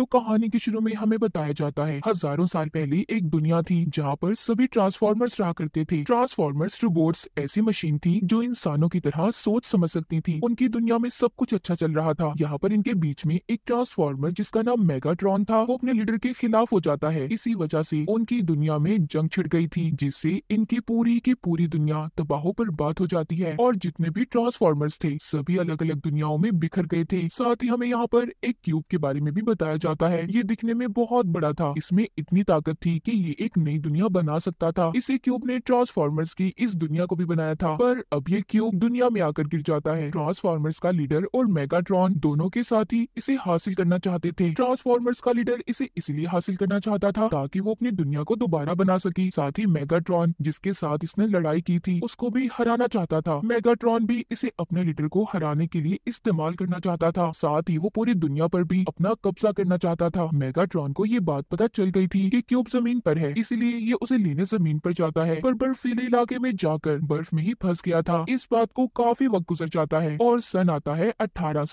तो कहानी के शुरू में हमें बताया जाता है हजारों साल पहले एक दुनिया थी जहाँ पर सभी ट्रांसफॉर्मर्स रहा करते थे ट्रांसफॉर्मर्स रोबोट्स ऐसी मशीन थी जो इंसानों की तरह सोच समझ सकती थी उनकी दुनिया में सब कुछ अच्छा चल रहा था यहाँ पर इनके बीच में एक ट्रांसफॉर्मर जिसका नाम मेगाट्रॉन था वो अपने लीडर के खिलाफ हो जाता है इसी वजह से उनकी दुनिया में जंग छिड़ गई थी जिससे इनकी पूरी की पूरी दुनिया तबाहों पर बात हो जाती है और जितने भी ट्रांसफॉर्मर्स थे सभी अलग अलग दुनियाओं में बिखर गए थे साथ ही हमें यहाँ पर एक क्यूब के बारे में भी बताया जाता जाता है ये दिखने में बहुत बड़ा था इसमें इतनी ताकत थी कि ये एक नई दुनिया बना सकता था इसे क्यूब ने ट्रांसफॉर्मर्स की इस दुनिया को भी बनाया था पर अब ये क्यूब दुनिया में आकर गिर जाता है ट्रांसफॉर्मर्स का लीडर और मेगाट्रॉन दोनों के साथ ही इसे हासिल करना चाहते थे ट्रांसफॉर्मर्स का लीडर इसे इसलिए हासिल करना चाहता था ताकि वो अपनी दुनिया को दोबारा बना सके साथ ही मेगाट्रॉन जिसके साथ इसने लड़ाई की थी उसको भी हराना चाहता था मेगाट्रॉन भी इसे अपने लीडर को हराने के लिए इस्तेमाल करना चाहता था साथ ही वो पूरी दुनिया पर भी अपना कब्जा करना करना चाहता था मेगाट्रॉन को ये बात पता चल गई थी कि क्यूब जमीन पर है इसीलिए ये उसे लेने जमीन पर जाता है पर बर्फीले इलाके में जाकर बर्फ में ही फंस गया था इस बात को काफी वक्त गुजर जाता है और सन आता है अठारह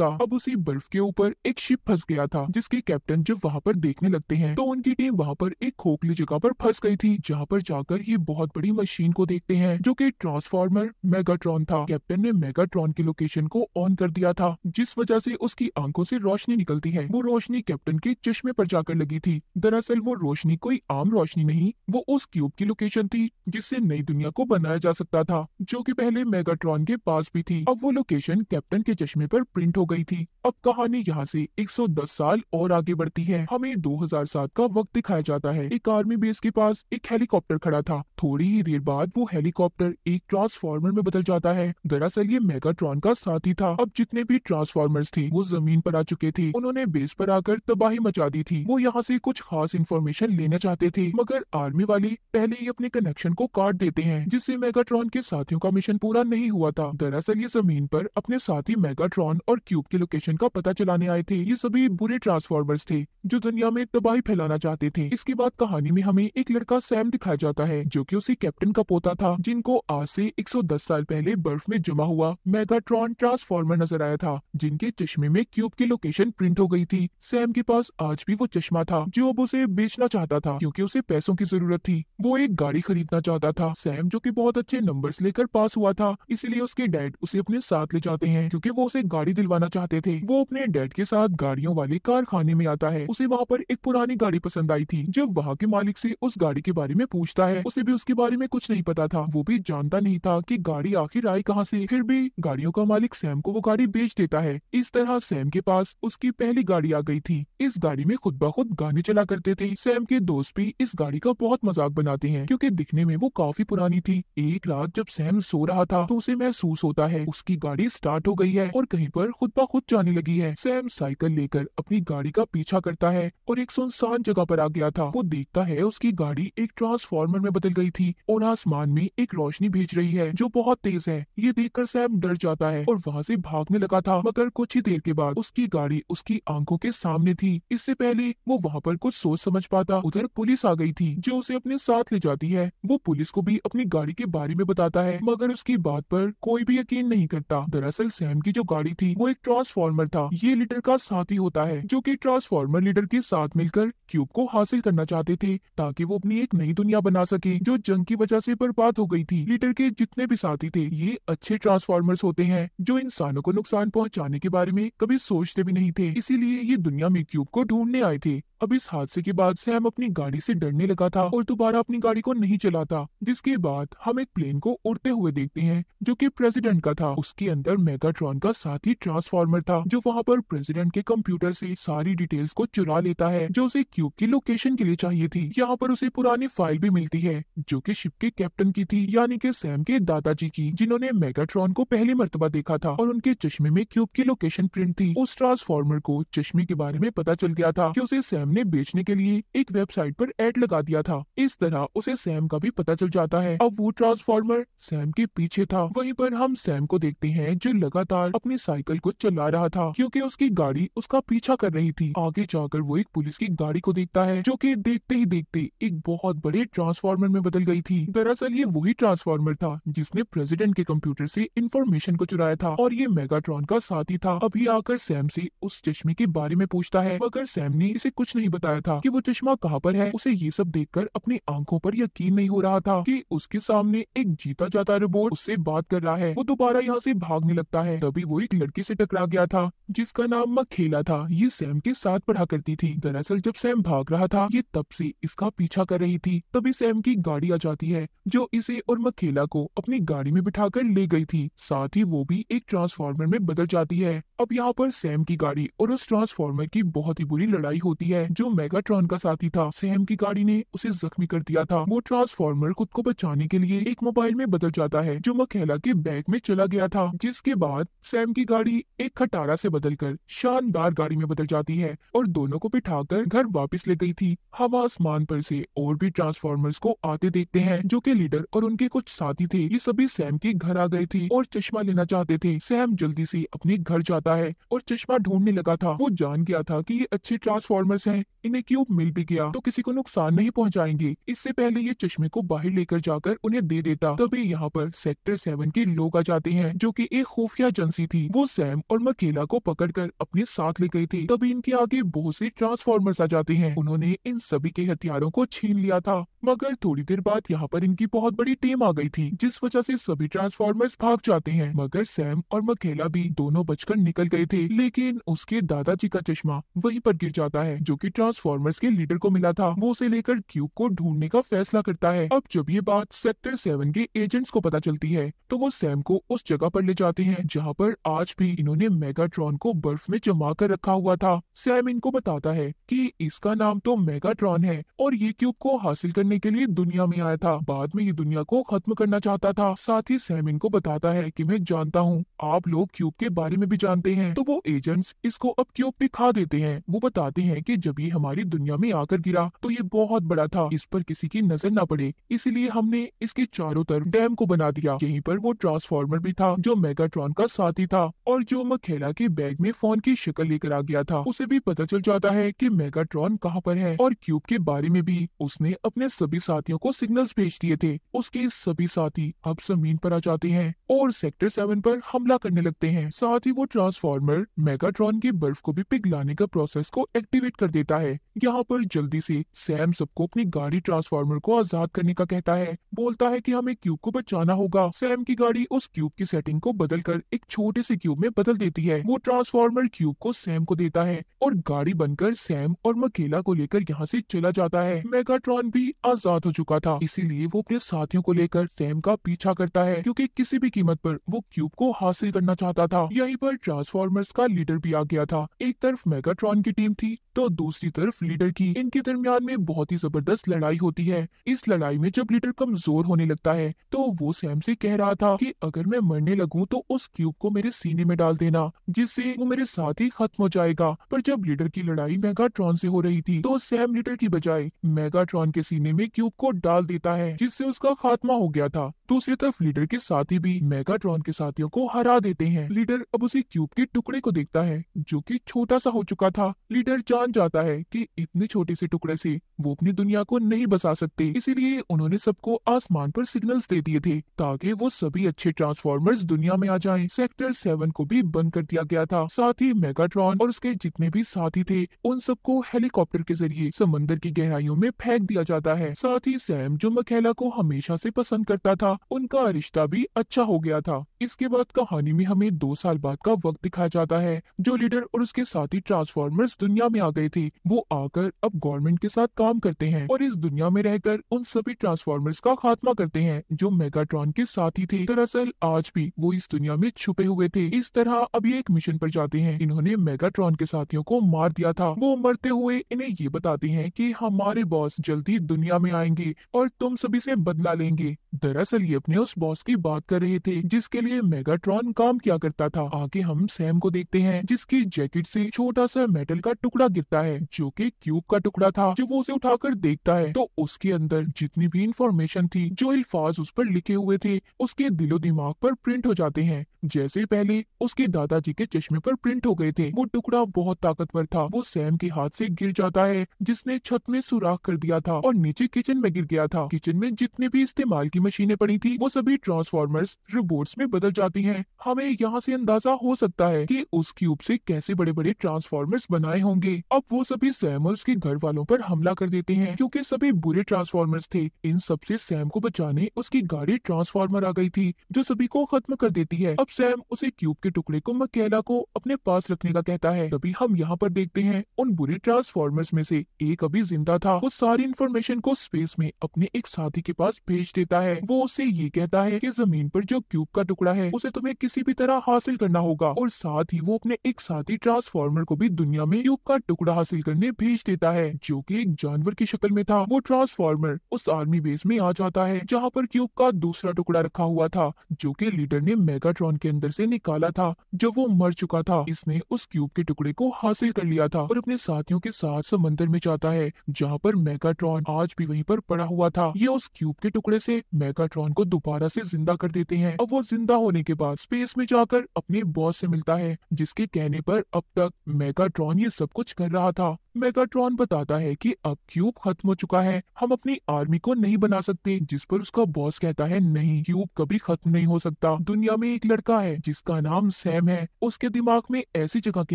का अब उसी बर्फ के ऊपर एक शिप फंस गया था जिसके कैप्टन जब वहाँ पर देखने लगते है तो उनकी टीम वहाँ पर एक खोखली जगह पर फंस गई थी जहाँ पर जाकर ये बहुत बड़ी मशीन को देखते हैं जो की ट्रांसफॉर्मर मेगाट्रॉन था कैप्टन ने मेगाट्रॉन की लोकेशन को ऑन कर दिया था जिस वजह से उसकी आंखों से रोशनी निकलती है वो रोशनी कैप्टन के चश्मे पर जाकर लगी थी दरअसल वो रोशनी कोई आम रोशनी नहीं वो उस क्यूब की लोकेशन थी जिससे नई दुनिया को बनाया जा सकता था जो कि पहले मेगाट्रॉन के पास भी थी अब वो लोकेशन कैप्टन के चश्मे पर प्रिंट हो गई थी अब कहानी यहाँ से 110 साल और आगे बढ़ती है हमें 2007 का वक्त दिखाया जाता है एक आर्मी बेस के पास एक हेलीकॉप्टर खड़ा था थोड़ी ही देर बाद वो हेलीकॉप्टर एक ट्रांसफार्मर में बदल जाता है दरअसल ये मेगाट्रॉन का साथी था अब जितने भी ट्रांसफार्मर थे वो जमीन पर आ चुके थे उन्होंने बेस पर आकर तबाही मचा दी थी वो यहाँ से कुछ खास इन्फॉर्मेशन लेना चाहते थे मगर आर्मी वाले पहले ही अपने कनेक्शन को काट देते हैं जिससे मेगाट्रॉन के साथियों का मिशन पूरा नहीं हुआ था दरअसल ये जमीन पर अपने साथी मेगाट्रॉन और क्यूब के लोकेशन का पता चलाने आए थे ये सभी बुरे ट्रांसफॉर्मर्स थे जो दुनिया में तबाही फैलाना चाहते थे इसके बाद कहानी में हमें एक लड़का सैम दिखाया जाता है जो की उसी कैप्टन का पोता था जिनको आज से दस साल पहले बर्फ में जमा हुआ मेगाट्रॉन ट्रांसफॉर्मर नजर आया था जिनके चश्मे में क्यूब की लोकेशन प्रिंट हो गई थी थी सैम के पास आज भी वो चश्मा था जो अब उसे बेचना चाहता था क्योंकि उसे पैसों की जरूरत थी वो एक गाड़ी खरीदना चाहता था सैम जो कि बहुत अच्छे नंबर्स लेकर पास हुआ था इसीलिए उसके डैड उसे अपने साथ ले जाते हैं क्योंकि वो उसे गाड़ी दिलवाना चाहते थे वो अपने डैड के साथ गाड़ियों वाले कारखाने में आता है उसे वहाँ पर एक पुरानी गाड़ी पसंद आई थी जब वहाँ के मालिक ऐसी उस गाड़ी के बारे में पूछता है उसे भी उसके बारे में कुछ नहीं पता था वो भी जानता नहीं था की गाड़ी आखिर आई कहाँ ऐसी फिर भी गाड़ियों का मालिक सैम को वो गाड़ी बेच देता है इस तरह सैम के पास उसकी पहली गाड़ी आ गई थी इस गाड़ी में खुद ब खुद गाने चला करते थे सैम के दोस्त भी इस गाड़ी का बहुत मजाक बनाते हैं क्योंकि दिखने में वो काफी पुरानी थी एक रात जब सैम सो रहा था तो उसे महसूस होता है उसकी गाड़ी स्टार्ट हो गई है और कहीं पर खुद ब खुद जाने लगी है सैम साइकिल लेकर अपनी गाड़ी का पीछा करता है और एक सुनसान जगह पर आ गया था वो देखता है उसकी गाड़ी एक ट्रांसफार्मर में बदल गई थी और आसमान में एक रोशनी भेज रही है जो बहुत तेज है ये देखकर सैम डर जाता है और वहाँ से भागने लगा था मगर कुछ ही देर के बाद उसकी गाड़ी उसकी आंखों के सामने थी इससे पहले वो वहाँ पर कुछ सोच समझ पाता उधर पुलिस आ गई थी जो उसे अपने साथ ले जाती है वो पुलिस को भी अपनी गाड़ी के बारे में बताता है मगर उसकी बात पर कोई भी यकीन नहीं करता दरअसल सैम की जो गाड़ी थी वो एक ट्रांसफार्मर था ये लीडर का साथी होता है जो की ट्रांसफार्मर लीडर के साथ मिलकर क्यूब को हासिल करना चाहते थे ताकि वो अपनी एक नई दुनिया बना सके जो जंग की वजह ऐसी बर्बाद हो गयी थी लीडर के जितने भी साथी थे ये अच्छे ट्रांसफार्मर होते हैं जो इंसानों को नुकसान पहुंचाने के बारे में कभी सोचते भी नहीं थे इसीलिए ये ये दुनिया में क्यूब को ढूंढने आए थे अब इस हादसे के बाद सैम अपनी गाड़ी से डरने लगा था और दोबारा अपनी गाड़ी को नहीं चलाता जिसके बाद हम एक प्लेन को उड़ते हुए देखते हैं जो कि प्रेसिडेंट का था उसके अंदर मेगाट्रॉन का साथी ट्रांसफॉर्मर था जो वहाँ पर प्रेसिडेंट के कंप्यूटर से सारी डिटेल्स को चुरा लेता है जो उसे क्यूब की लोकेशन के लिए चाहिए थी यहाँ पर उसे पुरानी फाइल भी मिलती है जो की शिप के कैप्टन की थी यानी के सैम के दादाजी की जिन्होंने मेगाट्रॉन को पहली मरतबा देखा था और उनके चश्मे में क्यूब की लोकेशन प्रिंट थी उस ट्रांसफार्मर को चश्मे कंपनी के बारे में पता चल गया था कि उसे सैम ने बेचने के लिए एक वेबसाइट पर एड लगा दिया था इस तरह उसे सैम का भी पता चल जाता है अब वो ट्रांसफार्मर सैम के पीछे था वहीं पर हम सैम को देखते हैं जो लगातार अपनी साइकिल को चला रहा था क्योंकि उसकी गाड़ी उसका पीछा कर रही थी आगे जाकर वो एक पुलिस की गाड़ी को देखता है जो की देखते ही देखते एक बहुत बड़े ट्रांसफार्मर में बदल गयी थी दरअसल ये वही ट्रांसफार्मर था जिसने प्रेसिडेंट के कंप्यूटर से इन्फॉर्मेशन को चुराया था और ये मेगाट्रॉन का साथी था अभी आकर सैम से उस चश्मे के बारे बारे में पूछता है मगर सैम ने इसे कुछ नहीं बताया था कि वो चश्मा कहाँ पर है उसे ये सब देखकर अपनी आंखों पर यकीन नहीं हो रहा था कि उसके सामने एक जीता जाता रोबोट उससे बात कर रहा है वो दोबारा यहाँ से भागने लगता है तभी वो एक लड़की से टकरा गया था जिसका नाम मखेला था ये सैम के साथ पढ़ा करती थी दरअसल जब सैम भाग रहा था ये तब से इसका पीछा कर रही थी तभी सैम की गाड़ी आ जाती है जो इसे और मखेला को अपनी गाड़ी में बिठा ले गई थी साथ ही वो भी एक ट्रांसफार्मर में बदल जाती है अब यहाँ पर सैम की गाड़ी और उस ट्रांसफॉर्मर की बहुत ही बुरी लड़ाई होती है जो मेगाट्रॉन का साथी था सैम की गाड़ी ने उसे जख्मी कर दिया था वो ट्रांसफॉर्मर खुद को बचाने के लिए एक मोबाइल में बदल जाता है जो मकेला के बैग में चला गया था जिसके बाद सैम की गाड़ी एक खटारा से बदलकर शानदार गाड़ी में बदल जाती है और दोनों को बिठाकर घर वापस ले गई थी हवा आसमान पर से और भी ट्रांसफॉर्मर्स को आते देखते हैं जो कि लीडर और उनके कुछ साथी थे ये सभी सैम के घर आ गए थे और चश्मा लेना चाहते थे सैम जल्दी से अपने घर जाता है और चश्मा ढूंढने लगा था वो जान गया था कि ये अच्छे ट्रांसफॉर्मर्स हैं इन्हें क्यूब मिल भी गया तो किसी को नुकसान नहीं पहुंचाएंगे इससे पहले ये चश्मे को बाहर लेकर जाकर उन्हें दे देता तभी यहाँ पर सेक्टर सेवन के लोग आ जाते हैं जो की एक खुफिया एजेंसी थी वो सैम और मकेला को कर अपने साथ ले गयी थी तभी इनके आगे बहुत से ट्रांसफॉर्मर्स आ जाते हैं उन्होंने इन सभी के हथियारों को छीन लिया था मगर थोड़ी देर बाद यहाँ पर इनकी बहुत बड़ी टीम आ गई थी जिस वजह से सभी ट्रांसफॉर्मर्स भाग जाते हैं मगर सैम और मकेला भी दोनों बचकर निकल गए थे लेकिन उसके दादाजी का चश्मा वही पर गिर जाता है जो कि ट्रांसफॉर्मर्स के लीडर को मिला था वो उसे लेकर क्यूब को ढूंढने का फैसला करता है अब जब ये बात सेक्टर सेवन के एजेंट्स को पता चलती है तो वो सैम को उस जगह पर ले जाते हैं जहाँ पर आज भी इन्होंने मेगाट्रॉन को बर्फ में जमा कर रखा हुआ था सैम इनको बताता है कि इसका नाम तो मेगाट्रॉन है और ये क्यूब को हासिल करने के लिए दुनिया में आया था बाद में ये दुनिया को खत्म करना चाहता था साथ ही सैम इनको बताता है की मैं जानता हूँ आप लोग क्यूब के बारे में भी जानते हैं तो वो एजेंट्स इसको अब क्यूब दिखा देते हैं वो बताते हैं कि जब ये हमारी दुनिया में आकर गिरा तो ये बहुत बड़ा था इस पर किसी की नजर न पड़े इसलिए हमने इसके चारों तरफ डैम को बना दिया यहीं पर वो ट्रांसफॉर्मर भी था जो मेगाट्रॉन का साथी था और जो मखेला के बैग में फोन की शक्ल लेकर आ गया था उसे भी पता चल जाता है की मेगाट्रॉन कहाँ पर है और क्यूब के बारे में भी उसने अपने सभी साथियों को सिग्नल भेज दिए थे उसके सभी साथी अब जमीन पर आ जाते हैं और सेक्टर सेवन पर हमला करने लगते हैं साथ ही वो ट्रांसफॉर्मर मेगाट्रॉन की बर्फ को भी पिघलाने का प्रोसेस को एक्टिवेट कर देता है यहाँ पर जल्दी से सैम सबको अपनी गाड़ी ट्रांसफार्मर को आजाद करने का कहता है बोलता है कि हमें क्यूब को बचाना होगा सैम की गाड़ी उस क्यूब की सेटिंग को बदल कर एक छोटे से क्यूब में बदल देती है वो ट्रांसफार्मर क्यूब को सैम को देता है और गाड़ी बनकर सैम और मकेला को लेकर यहाँ से चला जाता है मेगाट्रॉन भी आजाद हो चुका था इसीलिए वो अपने साथियों को लेकर सैम का पीछा करता है क्यूँकी किसी भी कीमत पर वो क्यूब को हासिल करना चाहता था यही पर ट्रांसफार्मर का लीडर भी आ गया था एक तरफ मेगाट्रॉन की टीम थी तो दूसरी तरफ लीडर की इनके दरमियान में बहुत ही जबरदस्त लड़ाई होती है इस लड़ाई में जब लीडर कमजोर होने लगता है तो वो सैम से कह रहा था कि अगर मैं मरने लगूं तो उस क्यूब को मेरे सीने में डाल देना जिससे वो मेरे साथ ही खत्म हो जाएगा पर जब लीडर की लड़ाई मेगाट्रॉन से हो रही थी तो सैम लीडर की बजाय मेगाट्रॉन के सीने में क्यूब को डाल देता है जिससे उसका खात्मा हो गया था दूसरी तरफ लीडर के साथी भी मेगाट्रॉन के साथियों को हरा देते हैं लीडर अब उसी क्यूब के टुकड़े को देखता है जो कि छोटा सा हो चुका था लीडर जान जाता है कि इतने छोटे से टुकड़े से वो अपनी दुनिया को नहीं बसा सकते इसीलिए उन्होंने सबको आसमान पर सिग्नल्स दे दिए थे ताकि वो सभी अच्छे ट्रांसफॉर्मर्स दुनिया में आ जाएं। सेक्टर सेवन को भी बंद कर दिया गया था साथ ही मेगाट्रॉन और उसके जितने भी साथी थे उन सबको हेलीकॉप्टर के जरिए समंदर की गहराइयों में फेंक दिया जाता है साथ ही सैम जो मखेला को हमेशा ऐसी पसंद करता था उनका रिश्ता भी अच्छा हो गया था इसके बाद कहानी में हमें दो साल बाद का वक्त दिखाया जाता है जो लीडर और उसके साथी ट्रांसफॉर्मर्स दुनिया में आ गए थे वो आ आकर अब गवर्नमेंट के साथ काम करते हैं और इस दुनिया में रहकर उन सभी ट्रांसफॉर्मर्स का खात्मा करते हैं जो मेगाट्रॉन के साथ ही थे दरअसल आज भी वो इस दुनिया में छुपे हुए थे इस तरह अभी एक मिशन पर जाते हैं इन्होंने मेगाट्रॉन के साथियों को मार दिया था वो मरते हुए इन्हें ये बताते हैं की हमारे बॉस जल्दी दुनिया में आएंगे और तुम सभी ऐसी बदला लेंगे दरअसल ये अपने उस बॉस की बात कर रहे थे जिसके लिए मेगाट्रॉन काम किया करता था आगे हम सैम को देखते हैं जिसकी जैकेट से छोटा सा मेटल का टुकड़ा गिरता है जो कि क्यूब का टुकड़ा था जब वो उसे उठाकर देखता है तो उसके अंदर जितनी भी इंफॉर्मेशन थी जो अल्फाज उस पर लिखे हुए थे उसके दिलो दिमाग पर प्रिंट हो जाते हैं जैसे पहले उसके दादाजी के चश्मे पर प्रिंट हो गए थे वो टुकड़ा बहुत ताकतवर था वो सैम के हाथ से गिर जाता है जिसने छत में सुराख कर दिया था और नीचे किचन में गिर गया था किचन में जितने भी इस्तेमाल की मशीनें पड़ी थी वो सभी ट्रांसफॉर्मर्स रोबोट्स में बदल जाती हैं हमें यहाँ से अंदाजा हो सकता है की उस क्यूब ऐसी कैसे बड़े बड़े ट्रांसफॉर्मर्स बनाए होंगे अब वो सभी सैम ट्रांसफॉर्मर्स के घर वालों पर हमला कर देते हैं क्योंकि सभी बुरे ट्रांसफॉर्मर्स थे इन सबसे सैम को बचाने उसकी गाड़ी ट्रांसफॉर्मर आ गई थी जो सभी को खत्म कर देती है अब सैम उसे क्यूब के टुकड़े को मकेला को अपने पास रखने का कहता है तभी हम यहाँ पर देखते हैं उन बुरे ट्रांसफॉर्मर्स में से एक अभी जिंदा था वो सारी इन्फॉर्मेशन को स्पेस में अपने एक साथी के पास भेज देता है वो उसे ये कहता है की जमीन पर जो क्यूब का टुकड़ा है उसे तुम्हें किसी भी तरह हासिल करना होगा और साथ ही वो अपने एक साथी ट्रांसफॉर्मर को भी दुनिया में क्यूब का टुकड़ा हासिल करने भेज संदेश देता है जो कि एक जानवर की शक्ल में था वो ट्रांसफॉर्मर उस आर्मी बेस में आ जाता है जहाँ पर क्यूब का दूसरा टुकड़ा रखा हुआ था जो की लीडर ने मेगाट्रॉन के अंदर ऐसी निकाला था जब वो मर चुका था इसने उस क्यूब के टुकड़े को हासिल कर लिया था और अपने साथियों के साथ समंदर में जाता है जहाँ पर मेगाट्रॉन आज भी वहीं पर पड़ा हुआ था ये उस क्यूब के टुकड़े से मेगाट्रॉन को दोबारा से जिंदा कर देते हैं और वो जिंदा होने के बाद स्पेस में जाकर अपने बॉस से मिलता है जिसके कहने पर अब तक मेगाट्रॉन ये सब कुछ कर रहा था मेगाट्रॉन बताता है कि अब क्यूब खत्म हो चुका है हम अपनी आर्मी को नहीं बना सकते जिस पर उसका बॉस कहता है नहीं क्यूब कभी खत्म नहीं हो सकता दुनिया में एक लड़का है जिसका नाम सैम है उसके दिमाग में ऐसी जगह की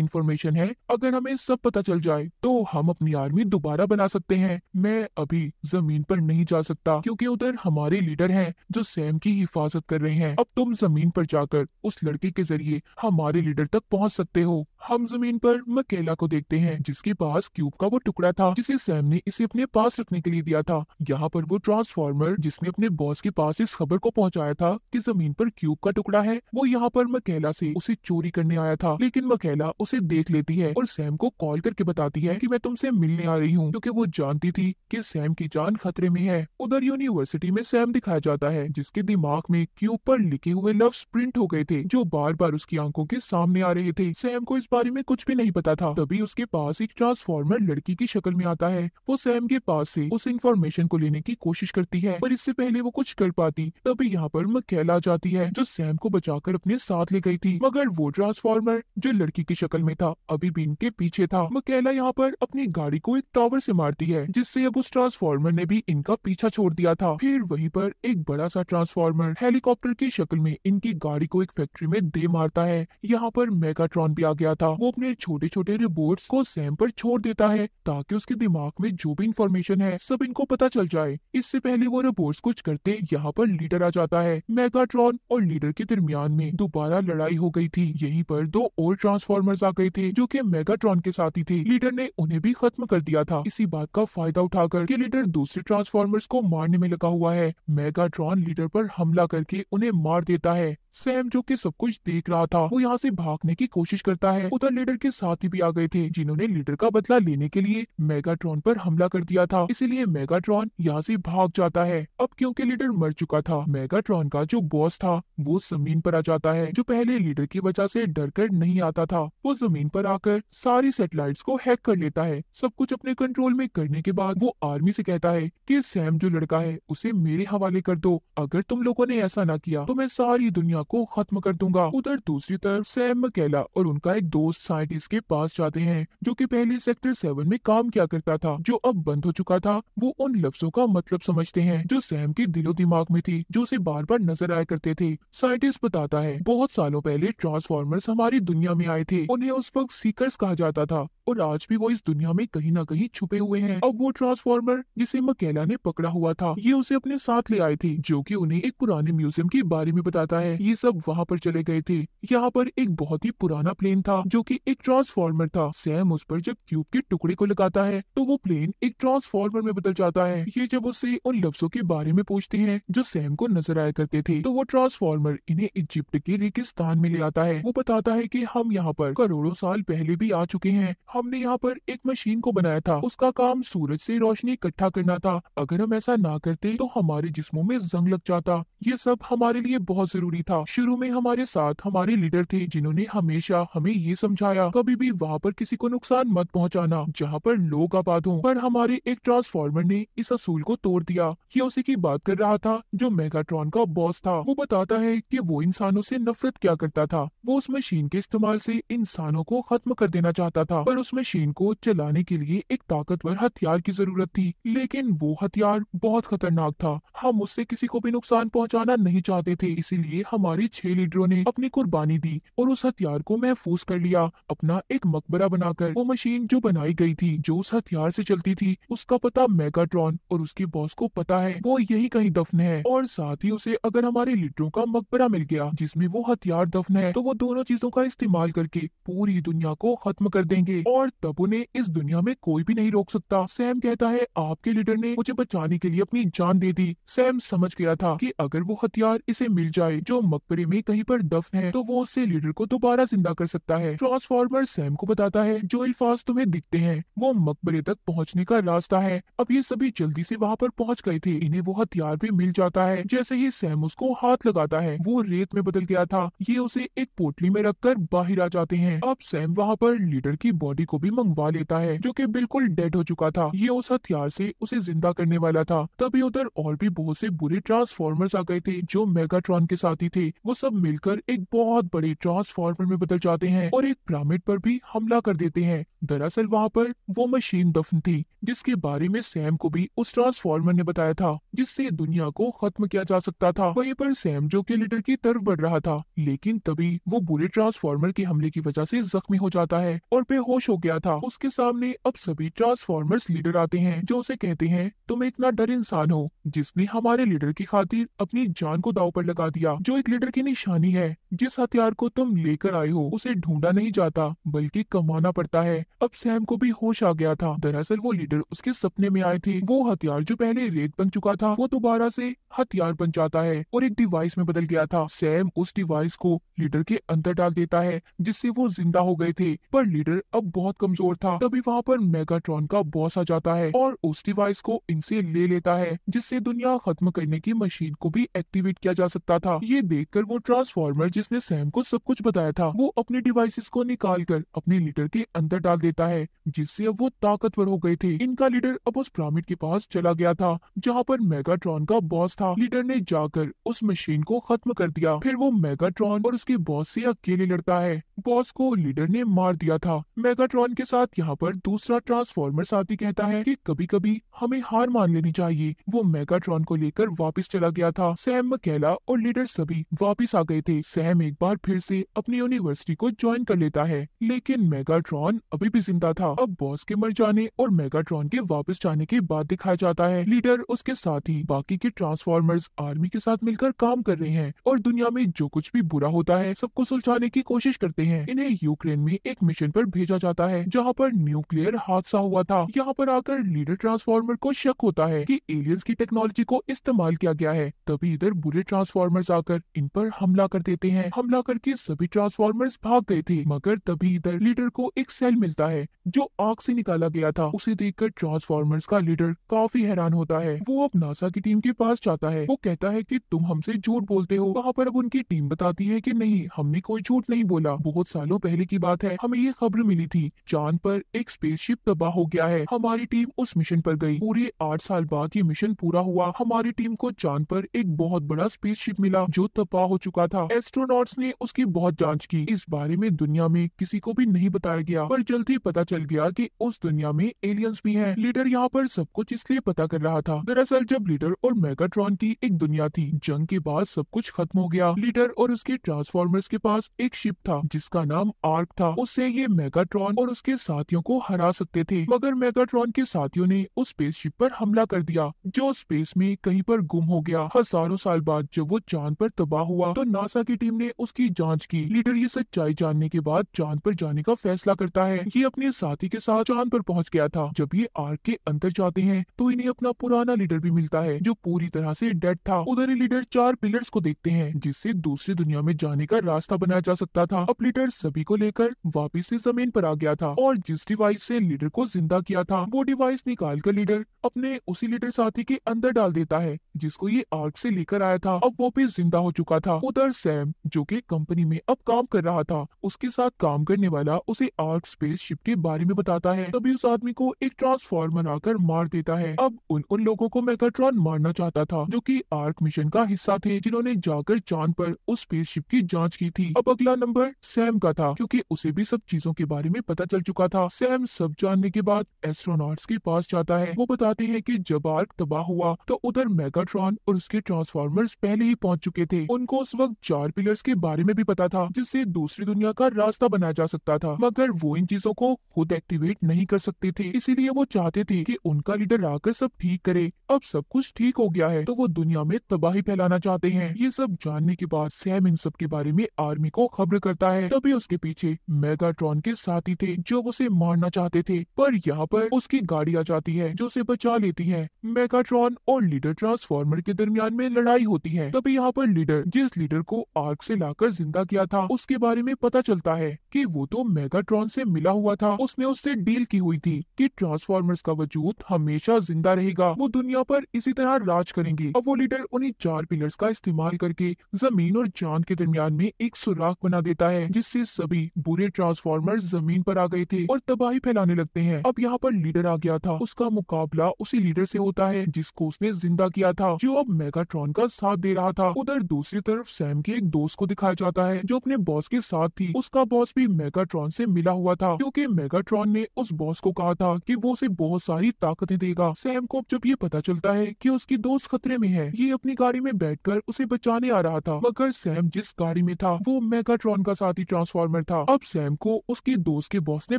इन्फॉर्मेशन है अगर हमें सब पता चल जाए तो हम अपनी आर्मी दोबारा बना सकते हैं मैं अभी जमीन पर नहीं जा सकता क्योंकि उधर हमारे लीडर हैं जो सैम की हिफाजत कर रहे हैं अब तुम जमीन पर जाकर उस लड़के के जरिए हमारे लीडर तक पहुँच सकते हो हम जमीन पर मकेला को देखते हैं जिसके पास क्यूब का वो टुकड़ा था जिसे सैम ने इसे अपने पास रखने के लिए दिया था यहाँ पर वो ट्रांसफार्मर जिसने अपने बॉस के पास इस खबर को पहुँचाया था की जमीन पर क्यूब का टुकड़ा है वो यहाँ पर मकेला से उसे चोरी करने आया था लेकिन मकेला उसे देख लेती है और सैम को कॉल करके बताती है की मैं तुमसे मिलने आ रही हूँ क्यूँकी वो जानती थी की सैम की जान खतरे में है उधर यूनिवर्सिटी में सैम दिखाया जाता है जिसके दिमाग में क्यूब पर लिखे हुए लव प्रिंट हो गए थे जो बार बार उसकी आंखों के सामने आ रहे थे सैम को इस बारे में कुछ भी नहीं पता था तभी उसके पास एक ट्रांसफॉर्म इंफॉर्मर लड़की की शक्ल में आता है वो सैम के पास से उस इंफॉर्मेशन को लेने की कोशिश करती है पर इससे पहले वो कुछ कर पाती तभी यहाँ पर मकैला जाती है जो सैम को बचाकर अपने साथ ले गई थी मगर वो ट्रांसफॉर्मर जो लड़की की शक्ल में था अभी भी इनके पीछे था मकैला यहाँ पर अपनी गाड़ी को एक टावर से मारती है जिससे अब उस ट्रांसफॉर्मर ने भी इनका पीछा छोड़ दिया था फिर वहीं पर एक बड़ा सा ट्रांसफॉर्मर हेलीकॉप्टर की शक्ल में इनकी गाड़ी को एक फैक्ट्री में दे मारता है यहाँ पर मेगाट्रॉन भी आ गया था वो अपने छोटे छोटे रिबोट को सैम पर छोड़ देता है ताकि उसके दिमाग में जो भी इंफॉर्मेशन है सब इनको पता चल जाए इससे पहले वो रिपोर्ट कुछ करते यहाँ पर लीडर आ जाता है मेगाट्रॉन और लीडर के दरमियान में दोबारा लड़ाई हो गई थी यहीं पर दो और ट्रांसफॉर्मर्स आ गए थे जो की मेगाट्रॉन के साथ ही थे लीडर ने उन्हें भी खत्म कर दिया था इसी बात का फायदा उठाकर कि लीडर दूसरे ट्रांसफॉर्मर्स को मारने में लगा हुआ है मेगाट्रॉन लीडर पर हमला करके उन्हें मार देता है सैम जो कि सब कुछ देख रहा था वो यहाँ से भागने की कोशिश करता है उधर लीडर के साथ ही भी आ गए थे जिन्होंने लीडर का बदला लेने के लिए मेगाट्रॉन पर हमला कर दिया था इसीलिए मेगाट्रॉन यहाँ से भाग जाता है अब क्योंकि लीडर मर चुका था मेगाट्रॉन का जो बॉस था वो जमीन पर आ जाता है जो पहले लीडर की वजह से डर कर नहीं आता था वो जमीन पर आकर सारी सेटेलाइट को हैक कर लेता है सब कुछ अपने कंट्रोल में करने के बाद वो आर्मी से कहता है की सैम जो लड़का है उसे मेरे हवाले कर दो अगर तुम लोगो ने ऐसा न किया तो मैं सारी दुनिया दुनिया को खत्म कर दूंगा उधर दूसरी तरफ सैम मकेला और उनका एक दोस्त साइंटिस्ट के पास जाते हैं जो कि पहले सेक्टर सेवन में काम किया करता था जो अब बंद हो चुका था वो उन लफ्जों का मतलब समझते हैं जो सैम के दिलो दिमाग में थी जो उसे बार बार नजर आया करते थे साइंटिस्ट बताता है बहुत सालों पहले ट्रांसफॉर्मर हमारी दुनिया में आए थे उन्हें उस वक्त सीकर कहा जाता था और आज भी वो इस दुनिया में कहीं ना कहीं छुपे हुए हैं अब वो ट्रांसफॉर्मर जिसे मकेला ने पकड़ा हुआ था ये उसे अपने साथ ले आए थे जो कि उन्हें एक पुराने म्यूजियम के बारे में बताता है ये ये सब वहाँ पर चले गए थे यहाँ पर एक बहुत ही पुराना प्लेन था जो की एक ट्रांसफॉर्मर था सैम उस पर जब क्यूब के टुकड़े को लगाता है तो वो प्लेन एक ट्रांसफॉर्मर में बदल जाता है ये जब उसे उन लफ्जों के बारे में पूछते हैं जो सैम को नजर आया करते थे तो वो ट्रांसफॉर्मर इन्हें इजिप्ट के रेगिस्तान में ले आता है वो बताता है की हम यहाँ पर करोड़ों साल पहले भी आ चुके हैं हमने यहाँ पर एक मशीन को बनाया था उसका काम सूरज ऐसी रोशनी इकट्ठा करना था अगर हम ऐसा ना करते तो हमारे जिस्मों में जंग लग जाता ये सब हमारे लिए बहुत जरूरी था था हाँ। शुरू में हमारे साथ हमारे लीडर थे जिन्होंने हमेशा हमें ये समझाया कभी भी वहाँ पर किसी को नुकसान मत पहुँचाना जहाँ पर लोग आबाद हों पर हमारे एक ट्रांसफॉर्मर ने इस असूल को तोड़ दिया ये उसी की बात कर रहा था जो मेगाट्रॉन का बॉस था वो बताता है की वो इंसानों ऐसी नफरत क्या करता था वो उस मशीन के इस्तेमाल ऐसी इंसानों को खत्म कर देना चाहता था पर उस मशीन को चलाने के लिए एक ताकतवर हथियार की जरूरत थी लेकिन वो हथियार बहुत खतरनाक था हम उससे किसी को भी नुकसान पहुँचाना नहीं चाहते थे इसीलिए हमारे हमारे छह लीडरों ने अपनी कुर्बानी दी और उस हथियार को महफूज कर लिया अपना एक मकबरा बनाकर वो मशीन जो बनाई गई थी जो उस हथियार से चलती थी उसका पता मेगाट्रॉन और उसके बॉस को पता है वो यही कहीं दफन है और साथ ही उसे अगर हमारे लीडरों का मकबरा मिल गया जिसमे वो हथियार दफन है तो वो दोनों चीजों का इस्तेमाल करके पूरी दुनिया को खत्म कर देंगे और तब उन्हें इस दुनिया में कोई भी नहीं रोक सकता सैम कहता है आपके लीडर ने मुझे बचाने के लिए अपनी जान दे दी सैम समझ गया था कि अगर वो हथियार इसे मिल जाए जो मकबरे में कहीं पर दफ्त है तो वो उससे लीडर को दोबारा जिंदा कर सकता है ट्रांसफॉर्मर सैम को बताता है जो अल्फाज तुम्हें दिखते हैं वो मकबरे तक पहुँचने का रास्ता है अब ये सभी जल्दी से वहाँ पर पहुँच गए थे इन्हें वो हथियार भी मिल जाता है जैसे ही सैम उसको हाथ लगाता है वो रेत में बदल गया था ये उसे एक पोटली में रखकर बाहर आ जाते हैं अब सैम वहाँ पर लीडर की बॉडी को भी मंगवा लेता है जो कि बिल्कुल डेड हो चुका था ये उस हथियार से उसे जिंदा करने वाला था तभी उधर और भी बहुत से बुरे ट्रांसफॉर्मर्स आ गए थे जो मेगाट्रॉन के साथी थे वो सब मिलकर एक बहुत बड़े ट्रांसफार्मर में बदल जाते हैं और एक पिरामिड पर भी हमला कर देते हैं दरअसल वहाँ पर वो मशीन दफन थी जिसके बारे में सैम को भी उस ट्रांसफार्मर ने बताया था जिससे दुनिया को खत्म किया जा सकता था वहीं पर सैम जो के लीडर की तरफ बढ़ रहा था लेकिन तभी वो बुरे ट्रांसफार्मर के हमले की वजह से जख्मी हो जाता है और बेहोश हो गया था उसके सामने अब सभी ट्रांसफार्मर लीडर आते हैं जो उसे कहते हैं तुम इतना डर इंसान हो जिसने हमारे लीडर की खातिर अपनी जान को दाव पर लगा दिया जो एक मर्डर की निशानी है जिस हथियार को तुम लेकर आए हो उसे ढूंढा नहीं जाता बल्कि कमाना पड़ता है अब सैम को भी होश आ गया था दरअसल वो लीडर उसके सपने में आए थे वो हथियार जो पहले रेत बन चुका था वो दोबारा से हथियार बन जाता है और एक डिवाइस में बदल गया था सैम उस डिवाइस को लीडर के अंदर डाल देता है जिससे वो जिंदा हो गए थे पर लीडर अब बहुत कमजोर था तभी वहाँ पर मेगाट्रॉन का बॉस आ जाता है और उस डिवाइस को इनसे ले लेता है जिससे दुनिया खत्म करने की मशीन को भी एक्टिवेट किया जा सकता था ये देख देखकर वो ट्रांसफॉर्मर जिसने सैम को सब कुछ बताया था वो अपने डिवाइसेस को निकाल कर अपने लीडर के अंदर डाल देता है जिससे अब वो ताकतवर हो गए थे इनका लीडर अब उस प्रामिड के पास चला गया था जहाँ पर मेगाट्रॉन का बॉस था लीडर ने जाकर उस मशीन को खत्म कर दिया फिर वो मेगाट्रॉन और उसके बॉस से अकेले लड़ता है बॉस को लीडर ने मार दिया था मेगाट्रॉन के साथ यहाँ पर दूसरा ट्रांसफॉर्मर साथी कहता है कि कभी कभी हमें हार मान लेनी चाहिए वो मेगाट्रॉन को लेकर वापस चला गया था सैम मकेला और लीडर सभी वापिस आ गए थे सैम एक बार फिर से अपनी यूनिवर्सिटी को ज्वाइन कर लेता है लेकिन मेगाट्रॉन अभी भी जिंदा था अब बॉस के मर जाने और मेगाट्रॉन के वापस जाने के बाद दिखाया जाता है लीडर उसके साथ ही बाकी के ट्रांसफॉर्मर्स आर्मी के साथ मिलकर काम कर रहे हैं और दुनिया में जो कुछ भी बुरा होता है सबको सुलझाने की कोशिश करते हैं इन्हें यूक्रेन में एक मिशन पर भेजा जाता है जहाँ पर न्यूक्लियर हादसा हुआ था यहाँ पर आकर लीडर ट्रांसफॉर्मर को शक होता है की एलियंस की टेक्नोलॉजी को इस्तेमाल किया गया है तभी इधर बुरे ट्रांसफॉर्मर आकर इन पर हमला कर देते हैं हमला करके सभी ट्रांसफॉर्मर्स भाग गए थे मगर तभी इधर लीडर को एक सेल मिलता है जो आग से निकाला गया था उसे देखकर ट्रांसफॉर्मर्स का लीडर काफी हैरान होता है वो अब नासा की टीम के पास जाता है वो कहता है की तुम हमसे झूठ बोलते हो वहाँ पर अब उनकी टीम बताती है की नहीं हमने कोई झूठ नहीं बोला बहुत सालों पहले की बात है हमें ये खबर मिली थी चांद पर एक स्पेसशिप तबाह हो गया है हमारी टीम उस मिशन पर गई पूरे आठ साल बाद ये मिशन पूरा हुआ हमारी टीम को चांद पर एक बहुत बड़ा स्पेसशिप मिला जो तब छुपा हो चुका था एस्ट्रोनॉट्स ने उसकी बहुत जांच की इस बारे में दुनिया में किसी को भी नहीं बताया गया पर जल्द ही पता चल गया कि उस दुनिया में एलियंस भी हैं। लीडर यहाँ पर सब कुछ इसलिए पता कर रहा था दरअसल जब लीडर और मेगाट्रॉन की एक दुनिया थी जंग के बाद सब कुछ खत्म हो गया लीडर और उसके ट्रांसफॉर्मर्स के पास एक शिप था जिसका नाम आर्क था उससे ये मेगाट्रॉन और उसके साथियों को हरा सकते थे मगर मेगाट्रॉन के साथियों ने उस स्पेस शिप पर हमला कर दिया जो स्पेस में कहीं पर गुम हो गया हजारों साल बाद जब वो चांद पर तबाह धमाका हुआ तो नासा की टीम ने उसकी जाँच की लीडर ये सच्चाई जानने के बाद चांद पर जाने का फैसला करता है ये अपने साथी के साथ चांद पर पहुंच गया था जब ये आर्क के अंदर जाते हैं तो इन्हें अपना पुराना लीडर भी मिलता है जो पूरी तरह से डेड था उधर लीडर चार पिलर को देखते हैं जिससे दूसरी दुनिया में जाने का रास्ता बनाया जा सकता था अब लीडर सभी को लेकर वापिस ऐसी जमीन आरोप आ गया था और जिस डिवाइस ऐसी लीडर को जिंदा किया था वो डिवाइस निकाल कर लीडर अपने उसी लीडर साथी के अंदर डाल देता है जिसको ये आर्क से लेकर आया था अब वो भी जिंदा हो चुका चुका था उधर सैम जो कि कंपनी में अब काम कर रहा था उसके साथ काम करने वाला उसे आर्क स्पेस शिप के बारे में बताता है तभी उस आदमी को एक ट्रांसफॉर्मर आकर मार देता है अब उन उन लोगों को मेगाट्रॉन मारना चाहता था जो कि आर्क मिशन का हिस्सा थे जिन्होंने जाकर चांद पर उस शिप की जांच की थी अब अगला नंबर सैम का था क्योंकि उसे भी सब चीजों के बारे में पता चल चुका था सैम सब जानने के बाद एस्ट्रोनॉट्स के पास जाता है वो बताते हैं कि जब आर्क तबाह हुआ तो उधर मेगाट्रॉन और उसके ट्रांसफॉर्मर पहले ही पहुँच चुके थे उनको उस वक्त चार पिलर्स के बारे में भी पता था जिससे दूसरी दुनिया का रास्ता बनाया जा सकता था मगर वो इन चीजों को खुद एक्टिवेट नहीं कर सकते थे इसीलिए वो चाहते थे कि उनका लीडर आकर सब ठीक करे अब सब कुछ ठीक हो गया है तो वो दुनिया में तबाही फैलाना चाहते है ये सब जानने के बाद सैम इन सब के बारे में आर्मी को खबर करता है तभी उसके पीछे मेगाट्रॉन के साथी थे जो उसे मारना चाहते थे पर यहाँ पर उसकी गाड़ी आ जाती है जो उसे बचा लेती है मेगाट्रॉन और लीडर ट्रांसफॉर्मर के दरमियान में लड़ाई होती है तभी यहाँ पर लीडर जिस लीडर को आग से लाकर जिंदा किया था उसके बारे में पता चलता है कि वो तो मेगाट्रॉन से मिला हुआ था उसने उससे डील की हुई थी कि ट्रांसफॉर्मर्स का वजूद हमेशा जिंदा रहेगा वो दुनिया पर इसी तरह राज करेंगे अब वो लीडर उन्हीं चार पिलर्स का इस्तेमाल करके जमीन और चांद के दरमियान में एक सुराख बना देता है जिससे सभी बुरे ट्रांसफार्मर जमीन पर आ गए थे और तबाही फैलाने लगते हैं अब यहाँ पर लीडर आ गया था उसका मुकाबला उसी लीडर से होता है जिसको उसने जिंदा किया था जो अब मेगाट्रॉन का साथ दे रहा था उधर दूसरी दूसरी तरफ सैम के एक दोस्त को दिखाया जाता है जो अपने बॉस के साथ थी उसका बॉस भी मेगाट्रॉन से मिला हुआ था क्योंकि मेगाट्रॉन ने उस बॉस को कहा था कि वो उसे बहुत सारी ताकतें देगा सैम को जब ये पता चलता है कि उसकी दोस्त खतरे में है ये अपनी गाड़ी में बैठकर उसे बचाने आ रहा था मगर सैम जिस गाड़ी में था वो मेगाट्रॉन का साथी ट्रांसफॉर्मर था अब सैम को उसके दोस्त के बॉस ने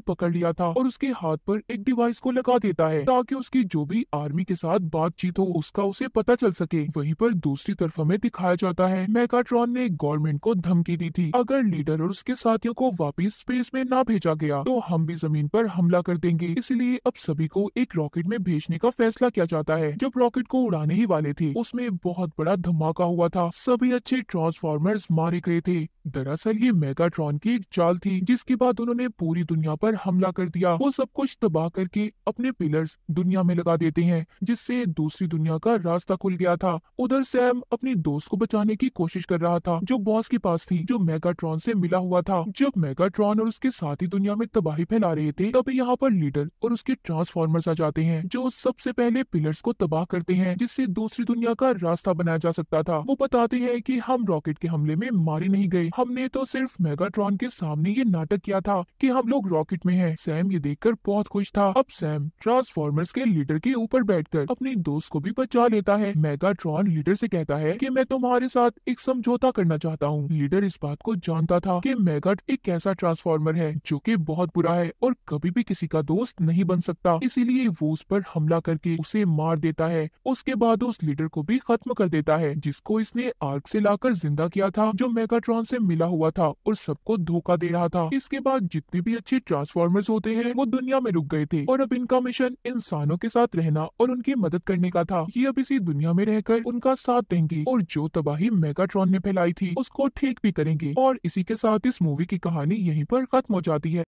पकड़ लिया था और उसके हाथ पर एक डिवाइस को लगा देता है ताकि उसकी जो भी आर्मी के साथ बातचीत हो उसका उसे पता चल सके वहीं पर दूसरी तरफ हमें दिखाया जाता है मेगाट्रॉन ने गवर्नमेंट को धमकी दी थी अगर लीडर और उसके साथियों को वापस स्पेस में ना भेजा गया तो हम भी जमीन पर हमला कर देंगे इसलिए अब सभी को एक रॉकेट में भेजने का फैसला किया जाता है जब रॉकेट को उड़ाने ही वाले थे उसमें बहुत बड़ा धमाका हुआ था सभी अच्छे ट्रांसफॉर्मर्स मारे गए थे दरअसल ये मेगाट्रॉन की एक चाल थी जिसके बाद उन्होंने पूरी दुनिया पर हमला कर दिया वो सब कुछ तबाह करके अपने पिलर्स दुनिया में लगा देते हैं जिससे दूसरी दुनिया का रास्ता खुल गया था उधर सैम अपने दोस्त को बचाने की कोशिश कर रहा था जो बॉस के पास थी जो मेगाट्रॉन से मिला हुआ था जब मेगाट्रॉन और उसके साथी दुनिया में तबाही फैला रहे थे तभी यहाँ पर लीडर और उसके ट्रांसफॉर्मर्स आ जाते हैं जो सबसे पहले पिलर्स को तबाह करते हैं जिससे दूसरी दुनिया का रास्ता बनाया जा सकता था वो बताते हैं की हम रॉकेट के हमले में मारे नहीं गए हमने तो सिर्फ मेगाट्रॉन के सामने ये नाटक किया था कि हम लोग रॉकेट में हैं। सैम ये देखकर बहुत खुश था अब सैम ट्रांसफॉर्मर्स के लीडर के ऊपर बैठकर अपने दोस्त को भी बचा लेता है मेगाट्रॉन लीडर से कहता है कि मैं तुम्हारे साथ एक समझौता करना चाहता हूँ लीडर इस बात को जानता था कि मैगट एक ऐसा ट्रांसफॉर्मर है जो कि बहुत बुरा है और कभी भी किसी का दोस्त नहीं बन सकता इसीलिए वो उस पर हमला करके उसे मार देता है उसके बाद उस लीडर को भी खत्म कर देता है जिसको इसने आर्क से लाकर जिंदा किया था जो मेगाट्रॉन से मिला हुआ था और सबको धोखा दे रहा था इसके बाद जितने भी अच्छे ट्रांसफॉर्मर्स होते हैं वो दुनिया में रुक गए थे और अब इनका मिशन इंसानों के साथ रहना और उनकी मदद करने का था ये अब इसी दुनिया में रहकर उनका साथ देंगे और जो तबाही मेगाट्रॉन ने फैलाई थी उसको ठीक भी करेंगे और इसी के साथ इस मूवी की कहानी यहीं पर खत्म हो जाती है